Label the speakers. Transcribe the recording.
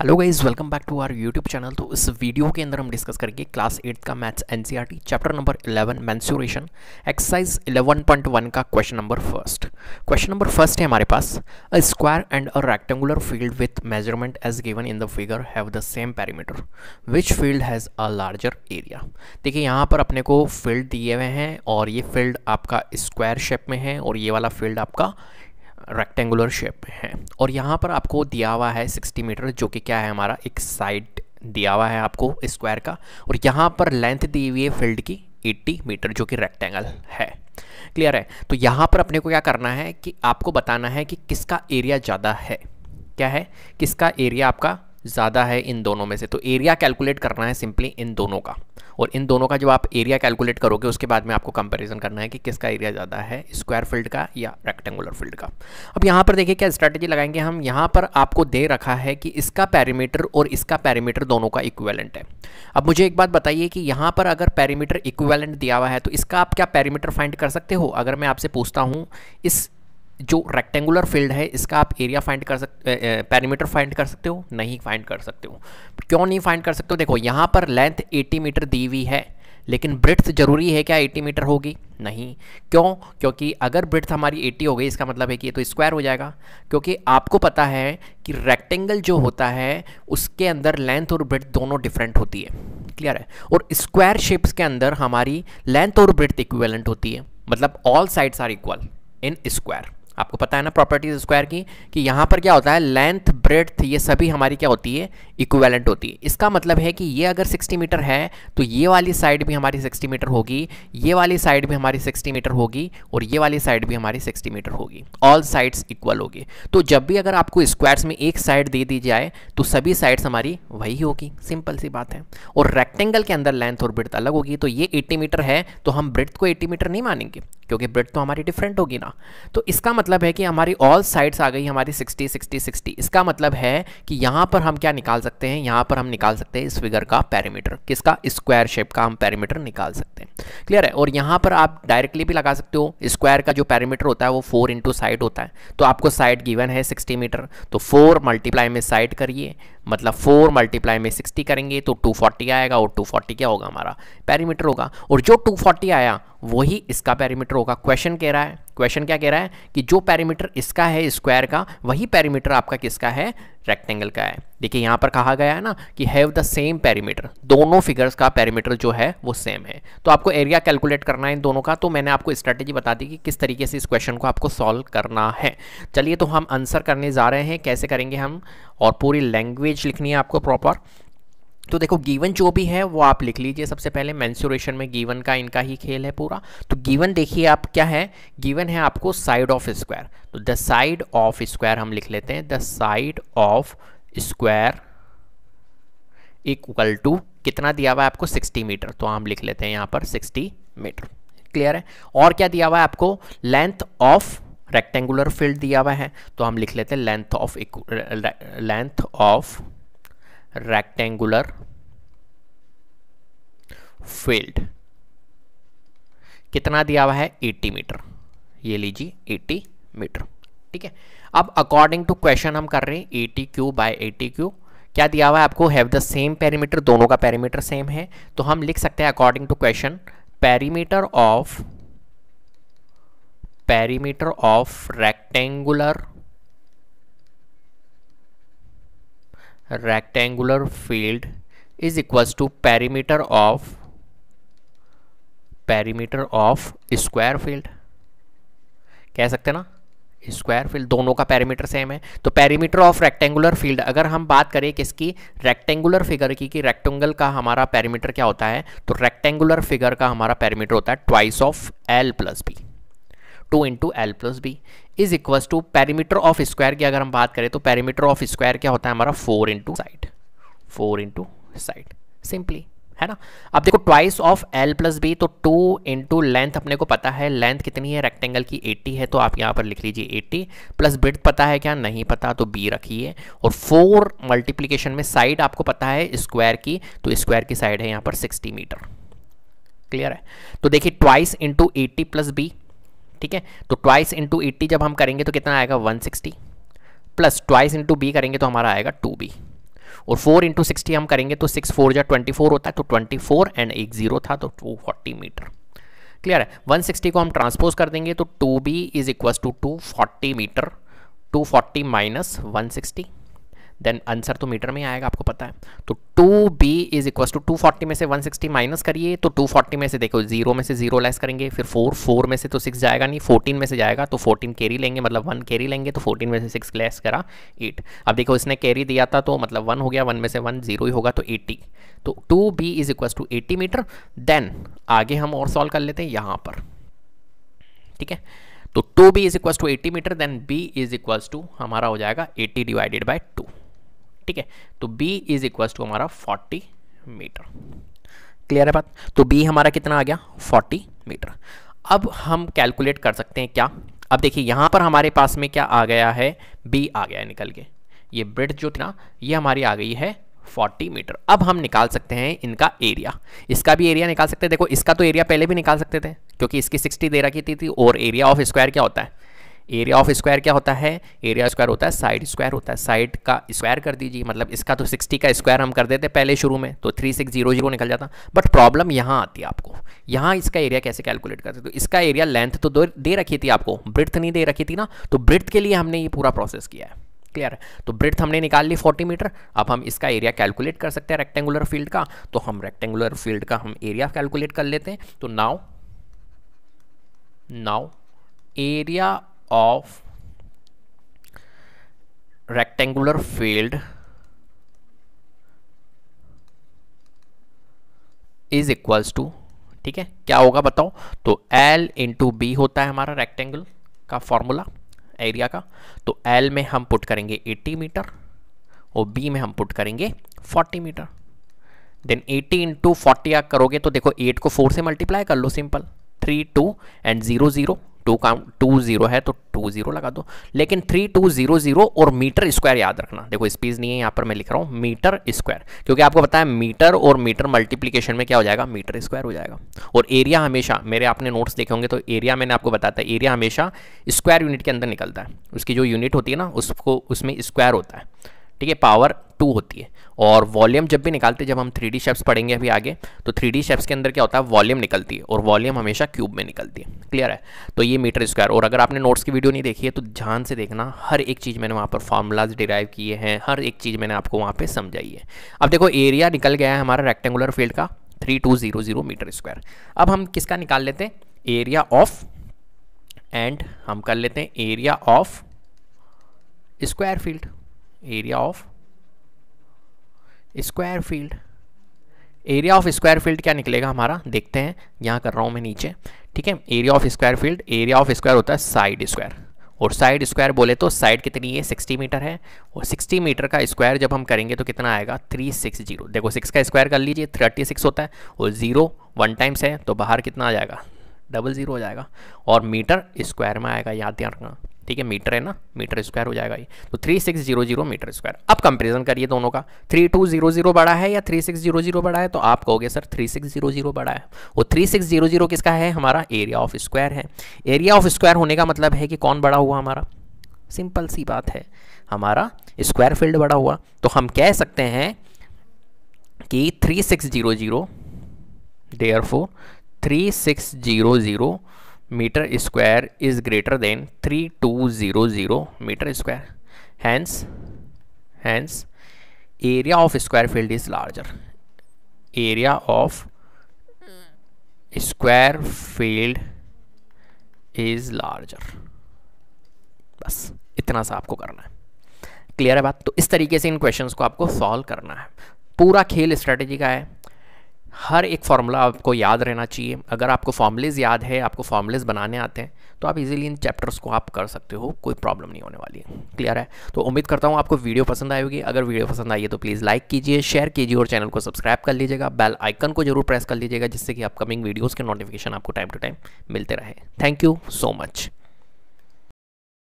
Speaker 1: hello guys welcome back to our YouTube channel तो इस video के अंदर हम डिस्कस करेंगे क्लास एट का maths NCERT chapter number 11 mensuration exercise 11.1 का question number first question number first है हमारे पास a square and a rectangular field with measurement as given in the figure have the same parameter which field has a larger area देखिए यहाँ पर अपने को field दिए हुए हैं और ये फील्ड आपका स्क्वायर शेप में है और ये वाला फील्ड आपका रेक्टेंगुलर शेप में है और यहाँ पर आपको दिया हुआ है 60 मीटर जो कि क्या है हमारा एक साइड दिया हुआ है आपको स्क्वायर का और यहाँ पर लेंथ दी हुई है फील्ड की 80 मीटर जो कि रेक्टेंगल है क्लियर है तो यहाँ पर अपने को क्या करना है कि आपको बताना है कि किसका एरिया ज़्यादा है क्या है किसका एरिया आपका ज़्यादा है इन दोनों में से तो एरिया कैलकुलेट करना है सिंपली इन दोनों का और इन दोनों का जो आप एरिया कैलकुलेट करोगे उसके बाद में आपको कंपेरिजन करना है कि किसका एरिया ज़्यादा है स्क्वायर फील्ड का या रेक्टेंगुलर फील्ड का अब यहाँ पर देखिए क्या स्ट्रैटेजी लगाएंगे हम यहाँ पर आपको दे रखा है कि इसका पैरीमीटर और इसका पैरीमीटर दोनों का इक्वेलेंट है अब मुझे एक बात बताइए कि यहाँ पर अगर पैरीमीटर इक्वेलेंट दिया हुआ है तो इसका आप क्या पैरीमीटर फाइंड कर सकते हो अगर मैं आपसे पूछता हूँ इस जो रेक्टेंगुलर फील्ड है इसका आप एरिया फाइंड कर सकते पैरामीटर फाइंड कर सकते हो नहीं फाइंड कर सकते हो क्यों नहीं फाइंड कर सकते हो देखो यहाँ पर लेंथ 80 मीटर दी हुई है लेकिन ब्रिथ जरूरी है क्या 80 मीटर होगी नहीं क्यों क्योंकि अगर ब्रिथ हमारी 80 हो गई इसका मतलब है कि ये तो स्क्वायर हो जाएगा क्योंकि आपको पता है कि रेक्टेंगल जो होता है उसके अंदर लेंथ और ब्रिथ दोनों डिफरेंट होती है क्लियर है और स्क्वायर शेप्स के अंदर हमारी लेंथ और ब्रिथ इक्वलेंट होती है मतलब all sides are equal in square आपको पता है ना प्रॉपर्टीज स्क्वायर की कि यहाँ पर क्या होता है लेंथ ब्रेथ ये सभी हमारी क्या होती है इक्वेलेंट होती है इसका मतलब है कि ये अगर 60 मीटर है तो ये वाली साइड भी हमारी 60 मीटर होगी ये वाली साइड भी हमारी 60 मीटर होगी और ये वाली साइड भी हमारी 60 मीटर होगी ऑल साइड्स इक्वल होगी तो जब भी अगर आपको स्क्वायर्स में एक साइड दे दी जाए तो सभी साइड्स हमारी वही होगी सिंपल सी बात है और रेक्टेंगल के अंदर लेंथ और ब्रिथ अलग होगी तो ये एट्टी मीटर है तो हम ब्रिथ को एट्टी मीटर नहीं मानेंगे क्योंकि ब्रेड तो हमारी डिफरेंट होगी ना तो इसका मतलब है कि हमारी ऑल साइड्स आ गई हमारी 60 60 60 इसका मतलब है कि यहाँ पर हम क्या निकाल सकते हैं यहाँ पर हम निकाल सकते हैं इस फिगर का पैरामीटर किसका स्क्वायर शेप का हम पैरामीटर निकाल सकते हैं क्लियर है और यहाँ पर आप डायरेक्टली भी लगा सकते हो स्क्वायर का जो पैरामीटर होता है वो फोर इंटू साइड होता है तो आपको साइड गिवन है सिक्सटी मीटर तो फोर मल्टीप्लाई में साइड करिए मतलब फोर मल्टीप्लाई में सिक्सटी करेंगे तो टू फोर्टी आएगा और टू फोर्टी क्या होगा हमारा पैरीमीटर होगा और जो टू फोर्टी आया वही इसका पैरीमीटर होगा क्वेश्चन कह रहा है क्वेश्चन क्या कह रहा है कि जो पैरीमीटर इसका है स्क्वायर का वही पैरीमीटर आपका किसका है रेक्टेंगल का है देखिए यहाँ पर कहा गया है ना कि हैव द सेम पैरीमीटर दोनों फिगर्स का पैरीमीटर जो है वो सेम है तो आपको एरिया कैलकुलेट करना है इन दोनों का तो मैंने आपको स्ट्रेटेजी बता दी कि किस तरीके से इस क्वेश्चन को आपको सॉल्व करना है चलिए तो हम आंसर करने जा रहे हैं कैसे करेंगे हम और पूरी लैंग्वेज लिखनी है आपको प्रॉपर तो देखो गीवन जो भी है वो आप लिख लीजिए सबसे पहले मैंसुरेशन में गीवन का इनका ही खेल है पूरा तो गीवन देखिए आप क्या है गीवन है आपको साइड ऑफ स्क्वायर तो द साइड ऑफ स्क्वायर हम लिख लेते हैं the side of square equal to कितना दिया हुआ है आपको 60 मीटर तो हम लिख लेते हैं यहाँ पर 60 मीटर क्लियर है और क्या दिया हुआ है आपको लेंथ ऑफ रेक्टेंगुलर फील्ड दिया हुआ है तो हम लिख लेते हैं length of length of rectangular field कितना दिया हुआ है 80 मीटर ये लीजिए 80 मीटर ठीक है अब अकॉर्डिंग टू क्वेश्चन हम कर रहे हैं eighty Q by eighty Q क्या दिया हुआ है आपको हैव द सेम पैरीमीटर दोनों का पैरीमीटर सेम है तो हम लिख सकते हैं according to question perimeter of perimeter of rectangular rectangular field is equals to perimeter of perimeter of square field कह सकते हैं ना स्क्वायर फील्ड दोनों का पैरामीटर सेम है तो पैरामीटर ऑफ रेक्टेंगुलर फील्ड अगर हम बात करें किसकी रेक्टेंगुलर फिगर की कि रेक्टेंगल का हमारा पैरामीटर क्या होता है तो रेक्टेंगुलर फिगर का हमारा पैरामीटर होता है twice of L plus B two into L plus B is equal to perimeter of square की अगर हम बात करें तो पैरीमीटर ऑफ स्क्वायर क्या होता है हमारा four into side four into side simply है ना अब देखो twice of L plus B तो टू इंटू लेंथ अपने को पता है लेंथ कितनी है रेक्टेंगल की एट्टी है तो आप यहाँ पर लिख लीजिए एट्टी प्लस ब्रिथ पता है क्या नहीं पता तो बी रखिए और फोर मल्टीप्लीकेशन में साइड आपको पता है स्क्वायर की तो स्क्वायर की साइड है यहाँ पर सिक्सटी मीटर क्लियर है तो देखिए twice into eighty plus B ठीक है तो ट्वाइस इंटू एट्टी जब हम करेंगे तो कितना आएगा one sixty plus twice into B करेंगे तो हमारा आएगा टू बी और फोर इंटू सिक्सटी हम करेंगे तो सिक्स फोर या ट्वेंटी फोर होता है तो ट्वेंटी फोर एंड एक जीरो था तो टू फोर्टी मीटर क्लियर है वन सिक्सटी को हम ट्रांसपोज कर देंगे तो two B is equal to two forty metre two forty minus one sixty then answer तो मीटर में ही आएगा आपको पता है तो two B is equal to two forty में से वन सिक्सटी माइनस करिए तो टू फोर्टी में से देखो जीरो में से जीरो लेस करेंगे फिर फोर फोर में से तो सिक्स जाएगा नहीं फोर्टीन में से जाएगा तो फोर्टीन कैरी लेंगे मतलब वन कैरी लेंगे तो फोर्टीन में से सिक्स लेस करा एट अब देखो इसने कैरी दिया था तो मतलब वन हो गया वन में से वन जीरो ही होगा तो एट्टी तो two B is equal to eighty metre then आगे हम और सॉल्व कर लेते हैं यहाँ पर ठीक है तो two B is equal to eighty metre then B is equal to हमारा हो जाएगा एट्टी डिवाइडेड बाई टू ठीक है तो बी इज इक्वल टू हमारा फोर्टी मीटर क्लियर है बात तो बी हमारा कितना आ गया फोर्टी मीटर अब हम कैलकुलेट कर सकते हैं क्या अब देखिए यहाँ पर हमारे पास में क्या आ गया है बी आ गया है निकल के ये ब्रिड जो थी ना ये हमारी आ गई है 40 मीटर अब हम निकाल सकते हैं इनका एरिया इसका भी एरिया निकाल सकते हैं देखो इसका तो एरिया पहले भी निकाल सकते थे क्योंकि इसकी 60 दे रखी थी, थी और एरिया ऑफ स्क्वायर क्या होता है एरिया ऑफ स्क्वायर क्या होता है एरिया स्क्वायर होता है साइड स्क्वायर होता है साइड का स्क्वायर कर दीजिए मतलब इसका तो 60 का स्क्वायर हम कर देते पहले शुरू में तो थ्री सिक्स जीरो जीरो निकल जाता बट प्रॉब्लम यहाँ आती है आपको यहाँ इसका एरिया कैसे कैलकुलेट करते तो इसका एरिया लेंथ तो दे रखी थी आपको ब्रिथ नहीं दे रखी थी ना तो ब्रिथ के लिए हमने ये पूरा प्रोसेस किया है क्लियर है तो ब्रिथ हमने निकाल ली 40 मीटर अब हम इसका एरिया कैलकुलेट कर सकते हैं रेक्टेंगुलर फील्ड का तो हम रेक्टेंगुलर फील्ड का हम एरिया कैलकुलेट कर लेते हैं तो now now area of rectangular field is equals to ठीक है क्या होगा बताओ तो L इंटू बी होता है हमारा रेक्टेंगल का फॉर्मूला एरिया का तो L में हम पुट करेंगे 80 मीटर और B में हम पुट करेंगे 40 मीटर देन 80 इंटू फोर्टी आप करोगे तो देखो 8 को 4 से मल्टीप्लाई कर लो सिंपल 3 2 एंड 0 0 टू का टू जीरो है तो टू जीरो लगा दो लेकिन थ्री टू जीरो जीरो और मीटर स्क्वायर याद रखना देखो स्पीज नहीं है यहाँ पर मैं लिख रहा हूँ मीटर स्क्वायर क्योंकि आपको पता है मीटर और मीटर मल्टीप्लीकेशन में क्या हो जाएगा मीटर स्क्वायर हो जाएगा और एरिया हमेशा मेरे आपने नोट्स देखे होंगे तो एरिया मैंने आपको बताया था एरिया हमेशा स्क्वायर यूनिट के अंदर निकलता है उसकी जो यूनिट होती है ना उसको उसमें स्क्वायर होता है ठीक है पावर टू होती है और वॉल्यूम जब भी निकालते जब हम थ्री डी शेप्स पढ़ेंगे अभी आगे तो थ्री डी शेप्स के अंदर क्या होता है वॉल्यूम निकलती है और वॉल्यूम हमेशा क्यूब में निकलती है क्लियर है तो ये मीटर स्क्वायर और अगर आपने नोट्स की वीडियो नहीं देखी है तो ध्यान से देखना हर एक चीज़ मैंने वहाँ पर फार्मूलाज डिराइव किए हैं हर एक चीज़ मैंने आपको वहाँ पर समझाई है अब देखो एरिया निकल गया है हमारा रेक्टेंगुलर फील्ड का three two zero zero metre square अब हम किसका निकाल लेते हैं एरिया ऑफ एंड हम कर लेते हैं area of square field area of square field area of square field क्या निकलेगा हमारा देखते हैं यहाँ कर रहा हूँ मैं नीचे ठीक है area of square field area of square होता है साइड स्क्वायर और साइड स्क्वायर बोले तो साइड कितनी है 60 मीटर है और 60 मीटर का स्क्वायर जब हम करेंगे तो कितना आएगा 360 देखो 6 का स्क्वायर कर लीजिए 36 होता है और ज़ीरो वन टाइम्स है तो बाहर कितना आ जाएगा डबल ज़ीरो हो जाएगा और मीटर स्क्वायर में आएगा याद ध्यान रखना ठीक है मीटर है ना मीटर स्क्वायर हो जाएगा ये तो three six zero zero metre square अब कंपेरिजन करिए दोनों का थ्री टू जीरो जीरो बड़ा है या थ्री सिक्स जीरो जीरो बड़ा है तो आप कहोगे sir three six zero zero बड़ा है वो थ्री सिक्स जीरो जीरो किसका है हमारा एरिया ऑफ स्क्वायर है एरिया ऑफ स्क्वायर होने का मतलब है कि कौन बड़ा हुआ हमारा सिंपल सी बात है हमारा स्क्वायर फील्ड बड़ा हुआ तो हम कह सकते हैं कि three six zero zero three six zero zero metre square is greater than three two zero zero metre square hence hence area of square field is larger area of square field is larger बस इतना सा आपको करना है clear है बात तो इस तरीके से इन क्वेश्चंस को आपको सॉल्व करना है पूरा खेल स्ट्रेटेजी का है हर एक फार्मूला आपको याद रहना चाहिए अगर आपको फार्मूलेज याद है आपको फार्मूलेज बनाने आते हैं तो आप इजीली इन चैप्टर्स को आप कर सकते हो कोई प्रॉब्लम नहीं होने वाली है क्लियर है तो उम्मीद करता हूँ आपको वीडियो पसंद आई होगी अगर वीडियो पसंद आई है तो प्लीज़ लाइक कीजिए शेयर कीजिए और चैनल को सब्सक्राइब कर लीजिएगा बेल आइकन को जरूर प्रेस कर लीजिएगा जिससे कि अपकमिंग वीडियोज़ के नोटिफिकेशन आपको टाइम टू टाइम मिलते रहे थैंक यू सो मच